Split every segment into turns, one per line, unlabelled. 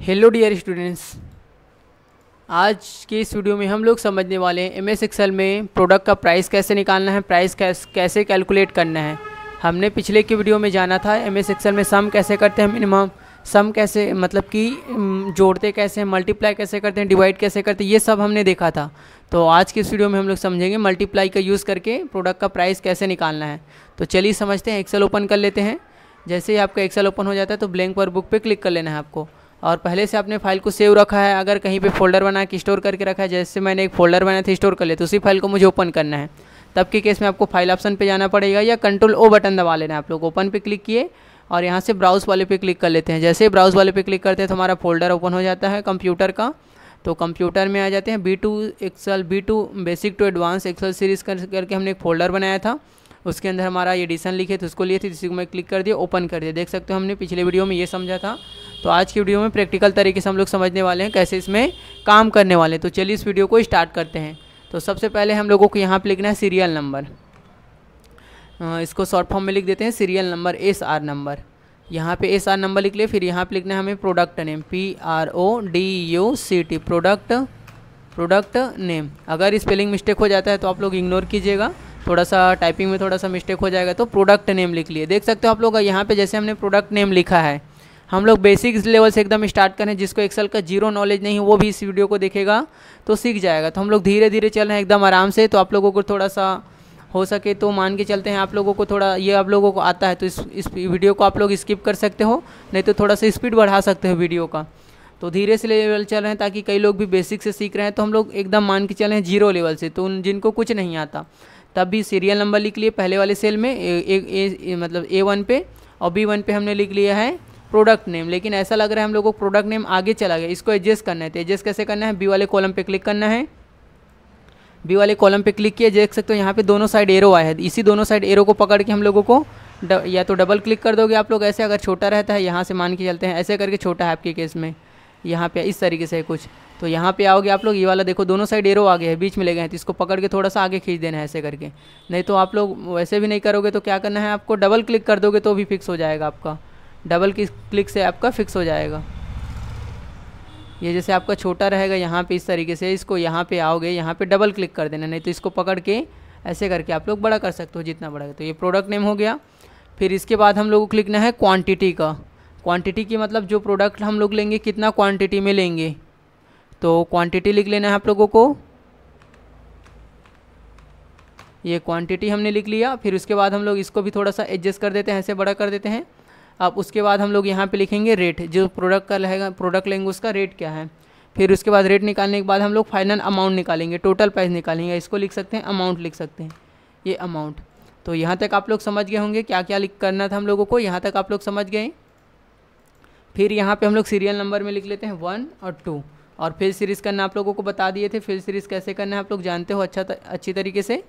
hello dear students आज के इस वीडियो में हम लोग समझने वाले हैं एम एस एक्सएल में प्रोडक्ट का प्राइस कैसे निकालना है प्राइस कैसे कैलकुलेट करना है हमने पिछले के वीडियो में जाना था एम एस एक्सएल में सम कैसे करते हैं मिनिमम सम कैसे मतलब कि जोड़ते कैसे हैं मल्टीप्लाई कैसे करते हैं डिवाइड कैसे करते हैं ये सब हमने देखा था तो आज के इस वीडियो में हम लोग समझेंगे मल्टीप्लाई का यूज़ करके प्रोडक्ट का प्राइस कैसे निकालना है तो चलिए समझते हैं एक्सेल ओपन कर लेते हैं जैसे ही आपका एक्सेल ओपन हो जाता है तो ब्लैंक पर बुक पे क्लिक कर लेना है आपको और पहले से आपने फाइल को सेव रखा है अगर कहीं पे फोल्डर बना के स्टोर करके रखा है जैसे मैंने एक फोल्डर बनाया था स्टोर कर लिया तो उसी फाइल को मुझे ओपन करना है तब के केस में आपको फाइल ऑप्शन पे जाना पड़ेगा या कंट्रोल ओ बटन दबा लेना है आप लोग ओपन पे क्लिक किए और यहाँ से ब्राउज़ वाले पे क्लिक कर लेते हैं जैसे ब्राउज़ वाले पे क्लिक करते हैं तो हमारा फोल्डर ओपन हो जाता है कंप्यूटर का तो कंप्यूटर में आ जाते हैं B two excel B two basic to advance excel series करके हमने एक फोल्डर बनाया था उसके अंदर हमारा एडिशन लिखे थे उसको लिए थे जिसको मैं क्लिक कर दिया ओपन कर दिया देख सकते हो हमने पिछले वीडियो में ये समझा था तो आज की वीडियो में प्रैक्टिकल तरीके से हम लोग समझने वाले हैं कैसे इसमें काम करने वाले हैं तो चलिए इस वीडियो को स्टार्ट करते हैं तो सबसे पहले हम लोगों को यहाँ पर लिखना है सीरियल नंबर इसको शॉर्ट फॉर्म में लिख देते हैं serial number S R number यहाँ पे एस आर नंबर लिख लिए फिर यहाँ पे लिखना है हमें product name P R O D U C T product product name अगर स्पेलिंग मिस्टेक हो जाता है तो आप लोग इग्नोर कीजिएगा थोड़ा सा टाइपिंग में थोड़ा सा मिस्टेक हो जाएगा तो प्रोडक्ट नेम लिख लिए देख सकते हो आप लोग यहाँ पे जैसे हमने प्रोडक्ट नेम लिखा है हम लोग बेसिक्स लेवल से एकदम स्टार्ट करें जिसको एक्सेल का जीरो नॉलेज नहीं वो भी इस वीडियो को देखेगा तो सीख जाएगा तो हम लोग धीरे धीरे चल रहे हैं एकदम आराम से तो आप लोगों को थोड़ा सा हो सके तो मान के चलते हैं आप लोगों को थोड़ा ये आप लोगों को आता है तो इस इस वीडियो को आप लोग स्किप कर सकते हो नहीं तो थोड़ा सा स्पीड बढ़ा सकते हो वीडियो का तो धीरे से लेवल चल रहे हैं ताकि कई लोग भी बेसिक से सीख रहे हैं तो हम लोग एकदम मान के चल रहे हैं जीरो लेवल से तो उन जिनको कुछ नहीं आता तब भी सीरियल नंबर लिख लिए पहले वाले सेल में ए, ए, ए, मतलब ए वन पे और बी वन पे हमने लिख लिया है प्रोडक्ट नेम लेकिन ऐसा लग रहा है हम लोग को प्रोडक्ट नेम आगे चला गया इसको एडजस्ट करना है तो एडजस्ट कैसे करना है बी वाले कॉलम पे क्लिक करना है बी वाले कॉलम पे क्लिक किया देख सकते हो यहाँ पे दोनों साइड एरो आया है इसी दोनों साइड एरो को पकड़ के हम लोगों को या तो डबल क्लिक कर दोगे आप लोग ऐसे अगर छोटा रहता है यहाँ से मान के चलते हैं ऐसे करके छोटा है आपके केस में यहाँ पे इस तरीके से है कुछ तो यहाँ पे आओगे आप लोग ये वाला देखो दोनों साइड एरो आगे है बीच में ले गए हैं तो इसको पकड़ के थोड़ा सा आगे खींच देना है ऐसे करके नहीं तो आप लोग वैसे भी नहीं करोगे तो क्या करना है आपको डबल क्लिक कर दोगे तो भी फिक्स हो जाएगा आपका डबल क्लिक से आपका फिक्स हो जाएगा ये जैसे आपका छोटा रहेगा यहाँ पर इस तरीके से इसको यहाँ पर आओगे यहाँ पर डबल क्लिक कर देना नहीं तो इसको पकड़ के ऐसे करके आप लोग बड़ा कर सकते हो जितना बड़ा तो ये प्रोडक्ट नेम हो गया फिर इसके बाद हम लोग को क्लिकना है क्वांटिटी का क्वांटिटी की मतलब जो प्रोडक्ट हम लोग लेंगे कितना क्वांटिटी में लेंगे तो क्वांटिटी लिख लेना है आप लोगों को ये क्वांटिटी हमने लिख लिया फिर उसके बाद हम लोग इसको भी थोड़ा सा एडजस्ट कर देते हैं ऐसे बड़ा कर देते हैं अब उसके बाद हम लोग यहाँ पे लिखेंगे रेट जो प्रोडक्ट का रहेगा प्रोडक्ट लेंगे उसका रेट क्या है फिर उसके बाद रेट निकालने के बाद हम लोग फाइनल अमाउंट निकालेंगे टोटल प्राइस निकालेंगे इसको लिख सकते हैं अमाउंट लिख सकते हैं ये अमाउंट तो यहाँ तक आप लोग समझ गए होंगे क्या क्या लिख करना था हम लोगों को यहाँ तक आप लोग समझ गए फिर यहाँ पे हम लोग सीरियल नंबर में लिख लेते हैं वन और टू और फिर सीरीज़ करना आप लोगों को बता दिए थे फिर सीरीज़ कैसे करना है आप लोग जानते हो अच्छा अच्छी तरीके से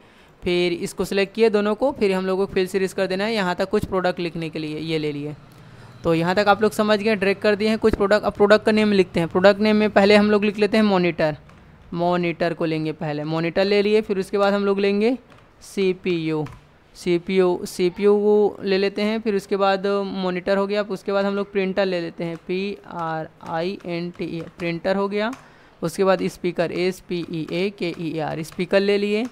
फिर इसको सेलेक्ट किए दोनों को फिर हम लोगों को फिल सीरीज़ कर देना है यहाँ तक कुछ प्रोडक्ट लिखने के लिए ये ले लिए तो यहाँ तक आप लोग समझ गए ड्रैग कर दिए हैं कुछ प्रोडक्ट अब प्रोडक्ट का नेम लिखते हैं प्रोडक्ट नेम में पहले हम लोग लिख लेते हैं मोनीटर मोनीटर को लेंगे पहले मोनीटर ले लिए फिर उसके बाद हम लोग लेंगे सी सी पी सी पी को ले लेते हैं फिर उसके बाद मॉनिटर हो गया उसके बाद हम लोग प्रिंटर ले लेते हैं P R I N T E printer हो गया उसके बाद speaker S P E A K E are speaker ले लिए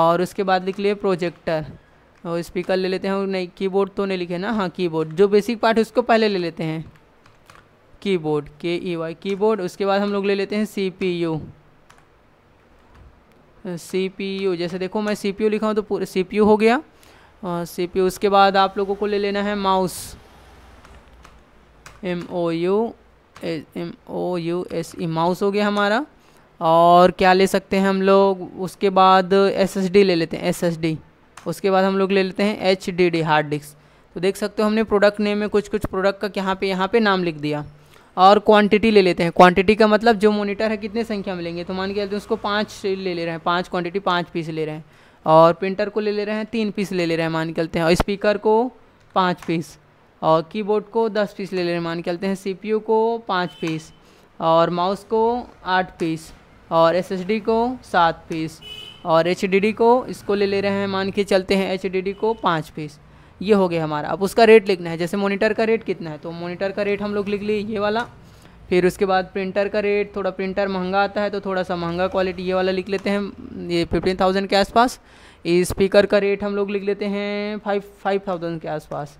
और उसके बाद लिख लिए प्रोजेक्टर और स्पीकर ले लेते हैं नहीं कीबोर्ड तो नहीं लिखे ना हाँ कीबोर्ड जो बेसिक पार्ट है उसको पहले ले लेते हैं कीबोर्ड के ई वाई कीबोर्ड उसके बाद हम लोग ले लेते हैं C P U C P U जैसे देखो मैं सी पी यू लिखा हूँ तो पूरा सी पी यू हो गया सी हाँ, पी उसके बाद आप लोगों को ले लेना है mouse M O U M O U S E mouse हो गया हमारा और क्या ले सकते हैं हम लोग उसके बाद एस एस डी ले लेते हैं एस एस डी उसके बाद हम लोग ले लेते हैं H D D hard disk तो देख सकते हो हमने प्रोडक्ट नेम में कुछ कुछ प्रोडक्ट का यहाँ पे यहाँ पे नाम लिख दिया और क्वांटिटी ले लेते हैं क्वांटिटी का मतलब जो मोनिटर है कितने संख्या में लेंगे तो मान के चलते उसको पाँच ले ले रहे हैं पाँच क्वान्टिटी पाँच पीस ले रहे हैं और प्रिंटर को ले ले रहे हैं तीन पीस ले ले रहे हैं मान चलते हैं और स्पीकर को पाँच पीस और कीबोर्ड को दस पीस ले ले रहे हैं मान चलते हैं सी को पाँच पीस और माउस को आठ पीस और एस को सात पीस और एच को इसको ले ले रहे हैं मान के चलते हैं एच को पाँच पीस ये हो गया हमारा अब उसका रेट लिखना है जैसे मोनीटर का रेट कितना है तो मोनीटर का रेट हम लोग लिख लिए ये वाला फिर उसके बाद प्रिंटर का रेट थोड़ा प्रिंटर महंगा आता है तो थोड़ा सा महंगा क्वालिटी ये वाला लिख लेते हैं ये फिफ्टीन थाउजेंड के आसपास स्पीकर का रेट हम लोग लिख लेते हैं फाइव फाइव थाउजेंड के आसपास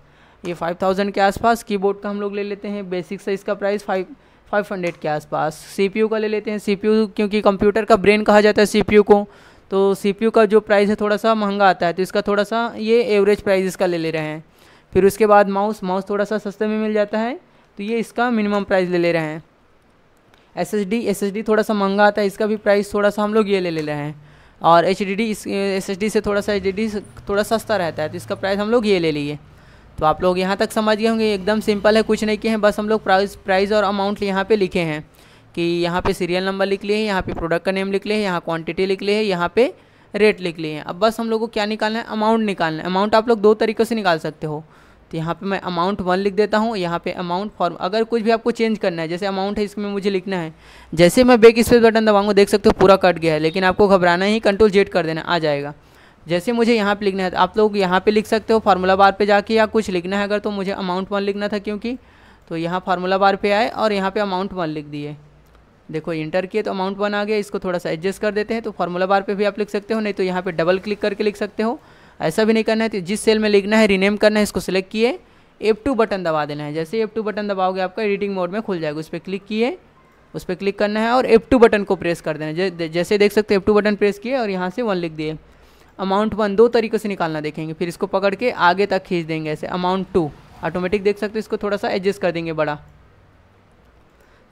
ये फाइव थाउजेंड के आसपास कीबोर्ड का हम लोग ले लेते हैं बेसिक साइज इसका प्राइस फाइव फाइव हंड्रेड के आसपास यू का ले लेते हैं यू क्योंकि कंप्यूटर का ब्रेन कहा जाता है यू को तो यू का जो प्राइस है थोड़ा सा महंगा आता है तो इसका थोड़ा सा ये एवरेज प्राइस इसका ले ले रहे हैं फिर उसके बाद माउस माउस थोड़ा सा सस्ते में मिल जाता है तो ये इसका मिनिमम प्राइस ले ले रहे हैं S S D S D थोड़ा सा महंगा आता है इसका भी प्राइस थोड़ा सा हम लोग ये ले ले रहे हैं और एच डी डी इस एस डी से थोड़ा सा एच डी डी थोड़ा सस्ता रहता है तो इसका प्राइस हम लोग ये ले लिए तो आप लोग यहाँ तक समझ गए होंगे एकदम सिंपल है कुछ नहीं किए हैं बस हम लोग प्राइस प्राइस और अमाउंट यहाँ पे लिखे हैं कि यहाँ पे सीरियल नंबर लिख लिए हैं यहाँ पे प्रोडक्ट का नेम लिख लिए हैं यहाँ क्वांटिटी लिख लिए हैं यहाँ पे रेट लिख लिए हैं अब बस हम लोग को क्या निकालना है अमाउंट निकालना है अमाउंट आप लोग दो तरीक़ों से निकाल सकते हो तो यहाँ पे मैं अमाउंट वन लिख देता हूँ यहाँ पे अमाउंट फॉर्म अगर कुछ भी आपको चेंज करना है जैसे अमाउंट है इसमें मुझे लिखना है जैसे मैं बेक स्पेस बटन दबाऊंगा देख सकते हो पूरा कट गया है लेकिन आपको घबराना ही कंट्रोल जेट कर देना आ जाएगा जैसे मुझे यहाँ पर लिखना है आप लोग यहाँ पर लिख सकते हो फार्मूला बार पे जाके या कुछ लिखना है अगर तो मुझे अमाउंट वन लिखना था क्योंकि तो यहाँ फार्मूला बार पे आए और यहाँ पर अमाउंट वन लिख दिए देखो इंटर किए तो अमाउंट वन आ गया इसको थोड़ा सा एडजस्ट कर देते हैं तो फार्मूला बार पे भी आप लिख सकते हो नहीं तो यहाँ पे डबल क्लिक करके लिख सकते हो ऐसा भी नहीं करना है तो जिस सेल में लिखना है रीनेम करना है इसको सेलेक्ट किए एफ टू बटन दबा देना है जैसे एफ टू बटन दबाओगे आपका एडिटिंग मोड में खुल जाएगा उस पर क्लिक किए उस पर क्लिक करना है और एफ टू बटन को प्रेस कर देना है जैसे देख सकते हैं एफ टू बटन प्रेस किए और यहाँ से वन लिख दिए अमाउंट वन दो तरीक़ों से निकालना देखेंगे फिर इसको पकड़ के आगे तक खींच देंगे ऐसे अमाउंट टू ऑटोमेटिक देख सकते हो इसको थोड़ा सा एडजस्ट कर देंगे बड़ा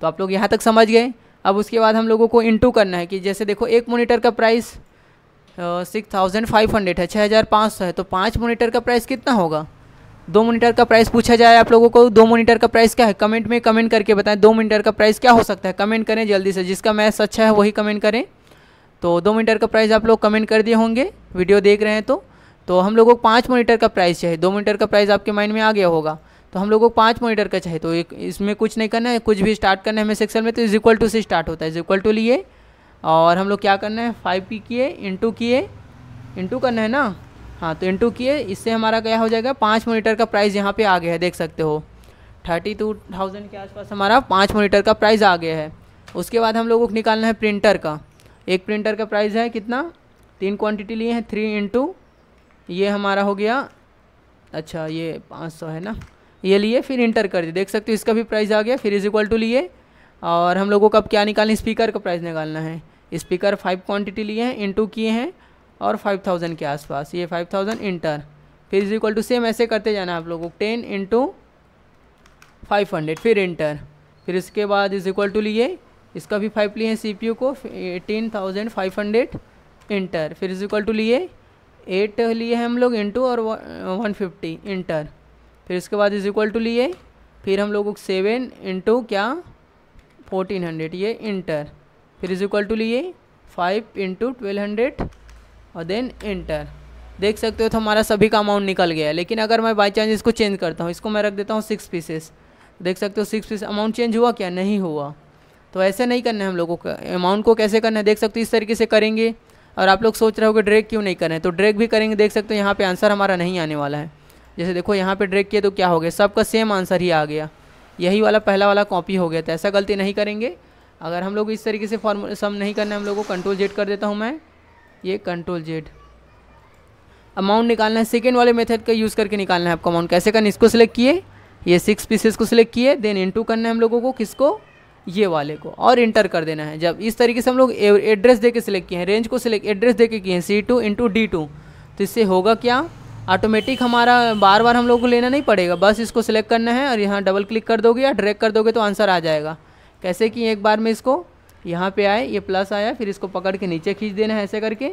तो आप लोग यहाँ तक समझ गए अब उसके बाद हम लोगों को इंटू करना है कि जैसे देखो एक मोनीटर का price six thousand five hundred है छः हज़ार पाँच सौ है तो पाँच मोनीटर का प्राइस कितना होगा दो मोनीटर का प्राइस पूछा जाए आप लोगों को दो मोनीटर का प्राइस क्या है कमेंट में कमेंट करके बताएं दो मोनीटर का प्राइस क्या हो सकता है कमेंट करें जल्दी से जिसका मैथ्स अच्छा है वही कमेंट करें तो दो मोनीटर का प्राइस आप लोग कमेंट कर दिए होंगे वीडियो देख रहे हैं तो तो हम लोगों को पाँच मोनीटर का प्राइस चाहिए दो मोनीटर का प्राइस आपके माइंड में आ गया होगा तो हम लोगों को पाँच मोनीटर का चाहिए तो इसमें कुछ नहीं करना है कुछ भी स्टार्ट करना है हमें सेक्शन में तो इज इक्वल टू से स्टार्ट होता है इज इक्वल टू लिए और हम लोग क्या करना है फाइव की किए इंटू किए इंटू करना है ना हाँ तो इंटू किए इससे हमारा क्या हो जाएगा पाँच मोनीटर का प्राइस यहाँ पे आ गया है देख सकते हो थर्टी टू थाउजेंड के आसपास हमारा पाँच मोनीटर का प्राइस आ गया है उसके बाद हम लोगों को निकालना है प्रिंटर का एक प्रिंटर का प्राइस है कितना तीन क्वान्टिटी लिए हैं थ्री इंटू ये हमारा हो गया अच्छा ये पाँच सौ है ना ये लिए फिर इंटर कर दिए देख सकते हो इसका भी प्राइस आ गया फिर इज इक्वल टू लिए और हम लोगों को अब क्या निकालना है स्पीकर का प्राइस निकालना है स्पीकर फाइव क्वांटिटी लिए हैं इंटू किए हैं और फाइव थाउजेंड के आसपास ये फाइव थाउजेंड इंटर फिर इज इक्वल टू सेम ऐसे करते जाना आप लोगों को टेन इंटू फाइव हंड्रेड फिर इंटर फिर इसके बाद इज इक्वल टू लिए इसका भी फाइव लिए हैं सी पी यू को eighteen thousand five hundred enter फिर इज इक्वल टू लिए एट लिए हैं हम लोग इंटू और वन फिफ्टी इंटर फिर इसके बाद इज इक्वल टू लिए फिर हम लोगों सेवन इंटू क्या फोर्टीन हंड्रेड ये इंटर फिर इज इक्वल टू लिए फाइव इंटू ट्वेल्व हंड्रेड और देन इंटर देख सकते हो तो हमारा सभी का अमाउंट निकल गया लेकिन अगर मैं बाई चांस इसको चेंज करता हूँ इसको मैं रख देता हूँ सिक्स पीसेस देख सकते हो सिक्स पीस अमाउंट चेंज हुआ क्या नहीं हुआ तो ऐसे नहीं करना है हम लोगों को अमाउंट को कैसे करना है देख सकते हो इस तरीके से करेंगे और आप लोग सोच रहे हो कि ड्रैग क्यों नहीं करें तो ड्रैग भी करेंगे देख सकते हो यहाँ पे आंसर हमारा नहीं आने वाला है जैसे देखो यहाँ पे ड्रैग किए तो क्या हो गया सबका सेम आंसर ही आ गया यही वाला पहला वाला कॉपी हो गया था ऐसा गलती नहीं करेंगे अगर हम लोग इस तरीके से फॉर्म सम नहीं करना है हम लोग को कंट्रोल जेड कर देता हूँ मैं ये कंट्रोल जेड अमाउंट निकालना है सेकेंड वाले मेथड का यूज़ करके निकालना है आपको अमाउंट कैसे करना इसको सिलेक्ट किए ये सिक्स पीसेस को सिलेक्ट किए देन इंटू करना है हम लोगों को किसको ये वाले को और इंटर कर देना है जब इस तरीके से हम लोग एड्रेस दे के सिलेक्ट किए हैं रेंज को सिलेक्ट एड्रेस दे के किए हैं C two into D two तो इससे होगा क्या ऑटोमेटिक हमारा बार बार हम लोग को लेना नहीं पड़ेगा बस इसको सिलेक्ट करना है और यहाँ डबल क्लिक कर दोगे या ड्रैग कर दोगे तो आंसर आ जाएगा कैसे कि एक बार में इसको यहाँ पे आए ये प्लस आया फिर इसको पकड़ के नीचे खींच देना है ऐसे करके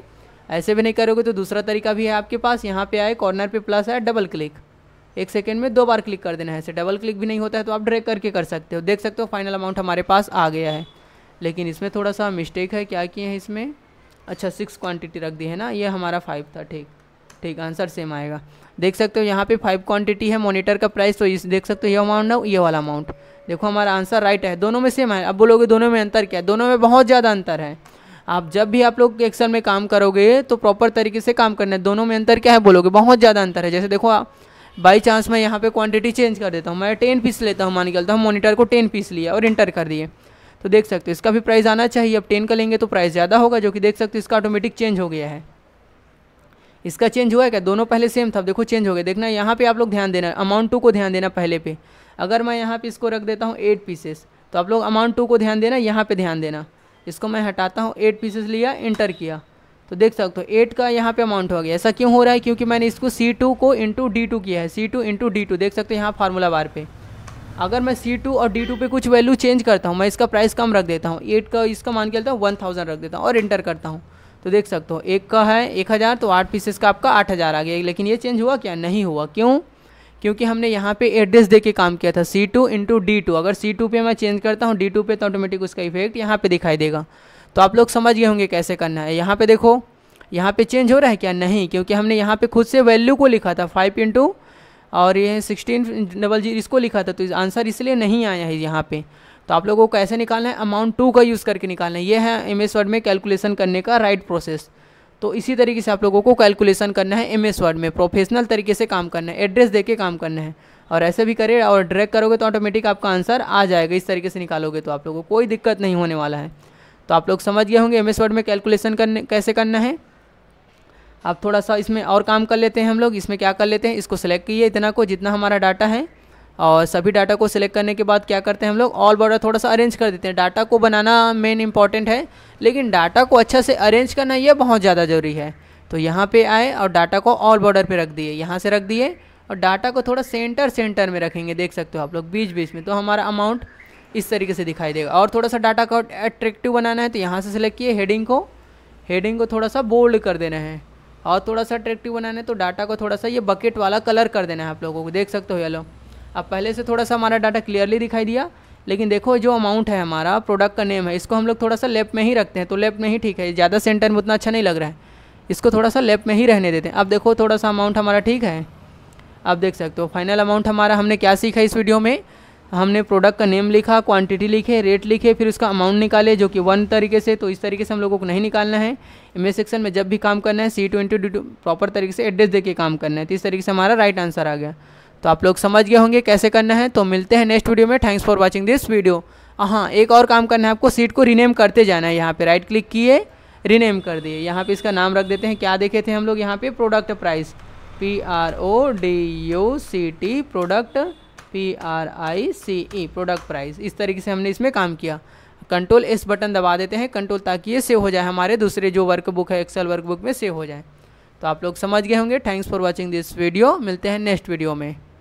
ऐसे भी नहीं करोगे तो दूसरा तरीका भी है आपके पास यहाँ पे आए कॉर्नर पे प्लस आया डबल क्लिक एक सेकेंड में दो बार क्लिक कर देना है ऐसे डबल क्लिक भी नहीं होता है तो आप ड्रैग करके कर सकते हो देख सकते हो फाइनल अमाउंट हमारे पास आ गया है लेकिन इसमें थोड़ा सा मिस्टेक है क्या किए हैं इसमें अच्छा सिक्स क्वान्टिटी रख दी है ना ये हमारा फाइव था ठीक ठीक आंसर सेम आएगा देख सकते हो यहाँ पे फाइव क्वांटिटी है मॉनिटर का प्राइस तो इस देख सकते हो ये अमाउंट ना ये वाला अमाउंट देखो हमारा आंसर राइट है दोनों में सेम है अब बोलोगे दोनों में अंतर क्या है दोनों में बहुत ज़्यादा अंतर है आप जब भी आप लोग एक्सल में काम करोगे तो प्रॉपर तरीके से काम करना है दोनों में अंतर क्या है बोलोगे बहुत ज़्यादा अंतर है जैसे देखो आप बाई चांस मैं यहाँ पर क्वान्टिटी चेंज कर देता हूँ मैं टेन पीस लेता हूँ मान के हूँ मोनीटर को टेन पीस लिया और इंटर कर दिए तो देख सकते हो इसका भी प्राइस आना चाहिए अब टेन का लेंगे तो प्राइस ज़्यादा होगा जो कि देख सकते हो इसका ऑटोमेटिक चेंज हो गया है इसका चेंज हुआ है क्या दोनों पहले सेम था देखो चेंज हो गया देखना यहाँ पे आप लोग ध्यान देना अमाउंट टू को ध्यान देना पहले पे अगर मैं यहाँ पे इसको रख देता हूँ एट पीसेस तो आप लोग अमाउंट टू को ध्यान देना यहाँ पे ध्यान देना इसको मैं हटाता हूँ एट पीसेस लिया इंटर किया तो देख सकते हो एट का यहाँ पे अमाउंट हो गया ऐसा क्यों हो रहा है क्योंकि मैंने इसको सी टू को इंटू डी टू किया है C two into D two देख सकते हो यहाँ फार्मूला बार पे अगर मैं सी टू और डी टू पर कुछ वैल्यू चेंज करता हूँ मैं इसका प्राइस कम रख देता हूँ एट का इसका मान के चलता हूँ वन थाउजेंड रख देता हूँ और इंटर करता हूँ तो देख सकते हो एक का है एक हज़ार तो आठ पीसेस का आपका आठ हज़ार आ गया लेकिन ये चेंज हुआ क्या नहीं हुआ क्यों क्योंकि हमने यहाँ पे एड्रेस दे के काम किया था C two into D two अगर सी टू पे मैं चेंज करता हूँ डी टू पे तो ऑटोमेटिक उसका इफेक्ट यहाँ पे दिखाई देगा तो आप लोग समझ गए होंगे कैसे करना है यहाँ पे देखो यहाँ पे चेंज हो रहा है क्या नहीं क्योंकि हमने यहाँ पे खुद से वैल्यू को लिखा था फाइव इंटू और ये सिक्सटीन डबल जी इसको लिखा था तो इस आंसर इसलिए नहीं आया है यहाँ पर तो आप लोगों को कैसे निकालना है अमाउंट टू का यूज़ करके निकालना है ये है एम एस वर्ड में कैलकुलेशन करने का राइट प्रोसेस तो इसी तरीके से आप लोगों को कैलकुलेशन करना है एम एस वर्ड में प्रोफेशनल तरीके से काम करना है एड्रेस दे के काम करना है और ऐसे भी करें और ड्रैग करोगे तो ऑटोमेटिक आपका आंसर आ जाएगा इस तरीके से निकालोगे तो आप लोगों को कोई दिक्कत नहीं होने वाला है तो आप लोग समझ गए होंगे एम एस वर्ड में कैलकुलेशन करने कैसे करना है आप थोड़ा सा इसमें और काम कर लेते हैं हम लोग इसमें क्या कर लेते हैं इसको सेलेक्ट किए इतना को जितना हमारा डाटा है और सभी डाटा को सिलेक्ट करने के बाद क्या करते हैं हम लोग ऑल बॉर्डर थोड़ा सा अरेंज कर देते हैं डाटा को बनाना मेन इंपॉर्टेंट है लेकिन डाटा को अच्छा से अरेंज करना यह बहुत ज़्यादा ज़रूरी है तो यहाँ पे आए और डाटा को ऑल बॉर्डर पे रख दिए यहाँ से रख दिए और डाटा को थोड़ा सेंटर सेंटर में रखेंगे देख सकते हो आप लोग बीच बीच में तो हमारा अमाउंट इस तरीके से दिखाई देगा और थोड़ा सा डाटा को अट्रेक्टिव बनाना है तो यहाँ से सिलेक्ट किए हेडिंग को हेडिंग को थोड़ा सा बोल्ड कर देना है और थोड़ा सा अट्रैक्टिव बनाना है तो डाटा को थोड़ा सा ये बकेट वाला कलर कर देना है आप लोगों को देख सकते हो लोग अब पहले से थोड़ा सा हमारा डाटा क्लियरली दिखाई दिया लेकिन देखो जो अमाउंट है हमारा प्रोडक्ट का नेम है इसको हम लोग थोड़ा सा लेफ्ट में ही रखते हैं तो लेफ्ट में ही ठीक है ज़्यादा सेंटर में उतना अच्छा नहीं लग रहा है इसको थोड़ा सा लेफ्ट में ही रहने देते हैं अब देखो थोड़ा सा अमाउंट हमारा ठीक है आप देख सकते हो फाइनल अमाउंट हमारा हमने क्या सीखा इस वीडियो में हमने प्रोडक्ट का नेम लिखा क्वांटिटी लिखे रेट लिखे फिर उसका अमाउंट निकाले जो कि वन तरीके से तो इस तरीके से हम लोगों को नहीं निकालना है एम सेक्शन में जब भी काम करना है सी ट्वेंटी प्रॉपर तरीके से एड्रेस दे के काम करना है तो इस तरीके से हमारा राइट आंसर आ गया तो आप लोग समझ गए होंगे कैसे करना है तो मिलते हैं नेक्स्ट वीडियो में thanks for watching this video हाँ एक और काम करना है आपको सीट को रीनेम करते जाना है यहाँ पर राइट क्लिक किए रीनेम कर दिए यहाँ पर इसका नाम रख देते हैं क्या देखे थे हम लोग यहाँ पे product price P R O D U C T product P R I C E product price इस तरीके से हमने इसमें काम किया कंट्रोल एस बटन दबा देते हैं कंट्रोल ताकि ये सेव हो जाए हमारे दूसरे जो वर्कबुक है एक्सेल वर्कबुक में सेव हो जाए तो आप लोग समझ गए होंगे thanks for watching this video मिलते हैं नेक्स्ट वीडियो में